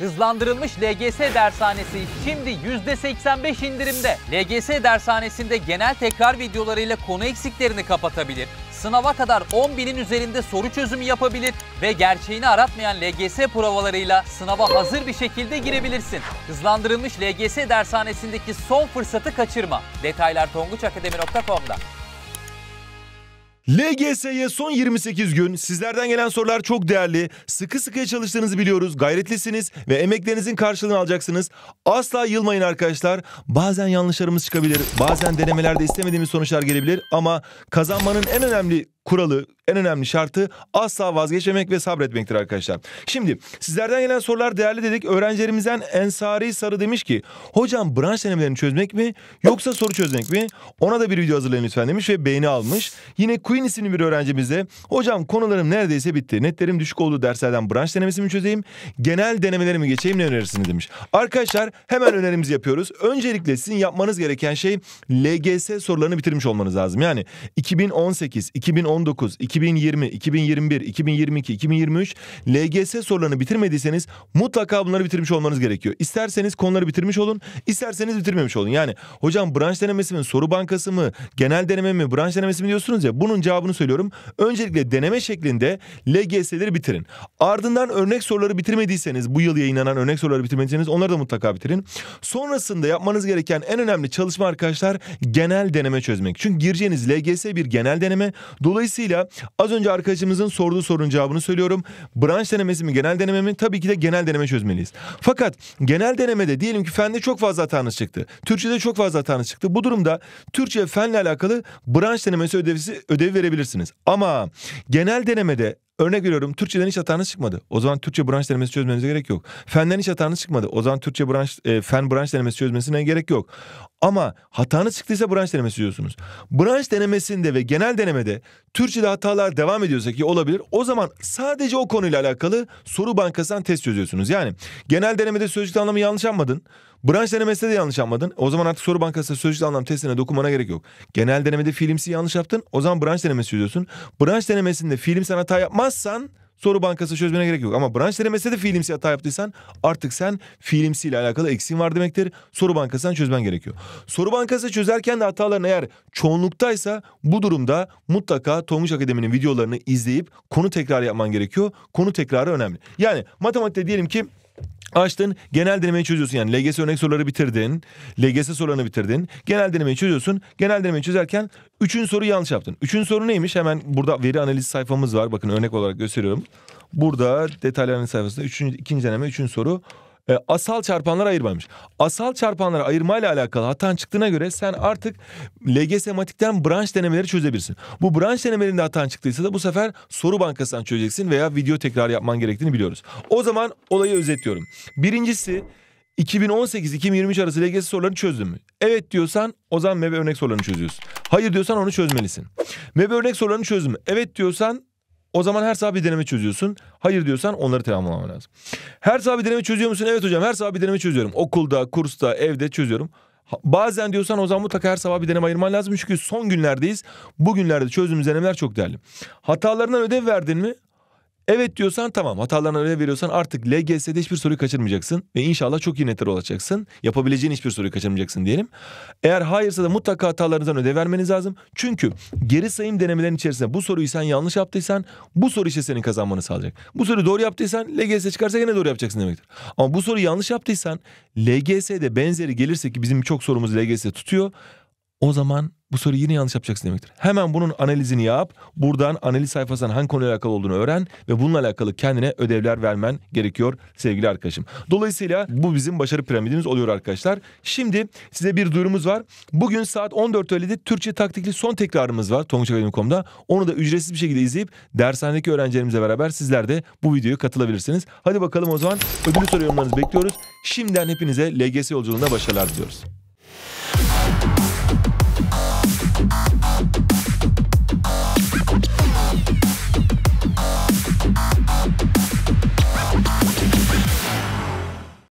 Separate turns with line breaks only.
Hızlandırılmış LGS dershanesi şimdi %85 indirimde. LGS dershanesinde genel tekrar videolarıyla konu eksiklerini kapatabilir, sınava kadar 10.000'in üzerinde soru çözümü yapabilir ve gerçeğini aratmayan LGS provalarıyla sınava hazır bir şekilde girebilirsin. Hızlandırılmış LGS dershanesindeki son fırsatı kaçırma. Detaylar tonguçakademi.com'da. LGS'ye son 28 gün sizlerden gelen sorular çok değerli. Sıkı sıkıya çalıştığınızı biliyoruz. Gayretlisiniz ve emeklerinizin karşılığını alacaksınız. Asla yılmayın arkadaşlar. Bazen yanlışlarımız çıkabilir. Bazen denemelerde istemediğimiz sonuçlar gelebilir ama kazanmanın en önemli kuralı, en önemli şartı asla vazgeçmemek ve sabretmektir arkadaşlar. Şimdi sizlerden gelen sorular değerli dedik. Öğrencilerimizden Ensari Sarı demiş ki hocam branş denemelerini çözmek mi yoksa soru çözmek mi? Ona da bir video hazırlayın lütfen demiş ve beğeni almış. Yine Queen isimli bir öğrencimize hocam konularım neredeyse bitti. Netlerim düşük oldu derslerden branş denemesi mi çözeyim? Genel denemelerimi geçeyim ne önerirsiniz demiş. Arkadaşlar hemen önerimizi yapıyoruz. Öncelikle sizin yapmanız gereken şey LGS sorularını bitirmiş olmanız lazım. Yani 2018, 2019 2019, 2020, 2021, 2022, 2023 LGS sorularını bitirmediyseniz mutlaka bunları bitirmiş olmanız gerekiyor. İsterseniz konuları bitirmiş olun, isterseniz bitirmemiş olun. Yani hocam branş denemesi mi, soru bankası mı, genel deneme mi, branş denemesi mi diyorsunuz ya bunun cevabını söylüyorum. Öncelikle deneme şeklinde LGS'leri bitirin. Ardından örnek soruları bitirmediyseniz bu yıl yayınlanan örnek soruları bitirmediyseniz onları da mutlaka bitirin. Sonrasında yapmanız gereken en önemli çalışma arkadaşlar genel deneme çözmek. Çünkü gireceğiniz LGS bir genel deneme. Dolayısıyla Dolayısıyla az önce arkadaşımızın sorduğu sorunun cevabını söylüyorum. Branş denemesi mi genel deneme mi? Tabii ki de genel deneme çözmeliyiz. Fakat genel denemede diyelim ki fende çok fazla hatanız çıktı. Türkçede çok fazla hatanız çıktı. Bu durumda Türkçe fenle alakalı branş denemesi ödevi ödev verebilirsiniz. Ama genel denemede Örnek veriyorum Türkçeden hiç hatanız çıkmadı. O zaman Türkçe branş denemesi çözmenize gerek yok. Fenden hiç hatanız çıkmadı. O zaman Türkçe branş e, fen branş denemesi çözmesine gerek yok. Ama hatanız çıktıysa branş denemesi diyorsunuz. Branş denemesinde ve genel denemede Türkçede hatalar devam ediyorsa ki olabilir. O zaman sadece o konuyla alakalı soru bankasından test çözüyorsunuz. Yani genel denemede sözcük anlamı yanlış anladın. Branş denemesinde de yanlış yapmadın. O zaman artık soru bankasında sözcük anlam testine dokunmana gerek yok. Genel denemede fiilimsi yanlış yaptın. O zaman branş denemesi çözüyorsun. Branş denemesinde fiilimsen hata yapmazsan soru bankası çözmene gerek yok. Ama branş denemesinde de fiilimsi hata yaptıysan artık sen fiilimsiyle alakalı eksiğin var demektir. Soru bankasından çözmen gerekiyor. Soru bankası çözerken de hataların eğer çoğunluktaysa bu durumda mutlaka Tonguç Akademi'nin videolarını izleyip konu tekrarı yapman gerekiyor. Konu tekrarı önemli. Yani matematikte diyelim ki Açtın genel denemeyi çözüyorsun yani LGS örnek soruları bitirdin. LGS sorularını bitirdin. Genel denemeyi çözüyorsun. Genel denemeyi çözerken üçün soru yanlış yaptın. Üçün soru neymiş? Hemen burada veri analiz sayfamız var. Bakın örnek olarak gösteriyorum. Burada detaylı analiz sayfasında üçüncü, ikinci deneme üçün soru e, asal çarpanlara ayırmamış. Asal çarpanlara ayırmayla alakalı hatan çıktığına göre sen artık LGS matikten branş denemeleri çözebilirsin. Bu branş denemelerinde hatan çıktıysa da bu sefer soru bankasından çözeceksin veya video tekrar yapman gerektiğini biliyoruz. O zaman olayı özetliyorum. Birincisi 2018-2023 arası LGS sorularını çözdün mü? Evet diyorsan o zaman MEB örnek sorularını çözüyorsun. Hayır diyorsan onu çözmelisin. MEB örnek sorularını çözdün mü? Evet diyorsan o zaman her sabah bir deneme çözüyorsun. Hayır diyorsan onları tamamlaman lazım. Her sabah bir deneme çözüyor musun? Evet hocam her sabah bir deneme çözüyorum. Okulda, kursta, evde çözüyorum. Bazen diyorsan o zaman mutlaka her sabah bir deneme ayırman lazım. Çünkü son günlerdeyiz. Bugünlerde çözdüğümüz denemeler çok değerli. Hatalarından ödev verdin mi? Evet diyorsan tamam hatalarına önem veriyorsan artık LGS'de hiçbir soruyu kaçırmayacaksın ve inşallah çok iyi netler olacaksın. Yapabileceğin hiçbir soruyu kaçırmayacaksın diyelim. Eğer hayırsa da mutlaka hatalarınızdan ödev vermeniz lazım. Çünkü geri sayım denemelerin içerisinde bu soruyu sen yanlış yaptıysan bu soru işte senin kazanmanı sağlayacak. Bu soruyu doğru yaptıysan LGS çıkarsa yine doğru yapacaksın demektir. Ama bu soruyu yanlış yaptıysan LGS'de benzeri gelirse ki bizim çok sorumuz LGS tutuyor o zaman bu soru yine yanlış yapacaksın demektir. Hemen bunun analizini yap. Buradan analiz sayfasından hangi konuyla alakalı olduğunu öğren ve bununla alakalı kendine ödevler vermen gerekiyor sevgili arkadaşım. Dolayısıyla bu bizim başarı piramidimiz oluyor arkadaşlar. Şimdi size bir duyurumuz var. Bugün saat 14.50'de Türkçe taktikli son tekrarımız var tonguçakademi.com'da. Onu da ücretsiz bir şekilde izleyip dershanedeki öğrencilerimizle beraber sizler de bu videoya katılabilirsiniz. Hadi bakalım o zaman ödülü soru yorumlarınızı bekliyoruz. Şimdiden hepinize LGS yolculuğunda başarılar diliyoruz.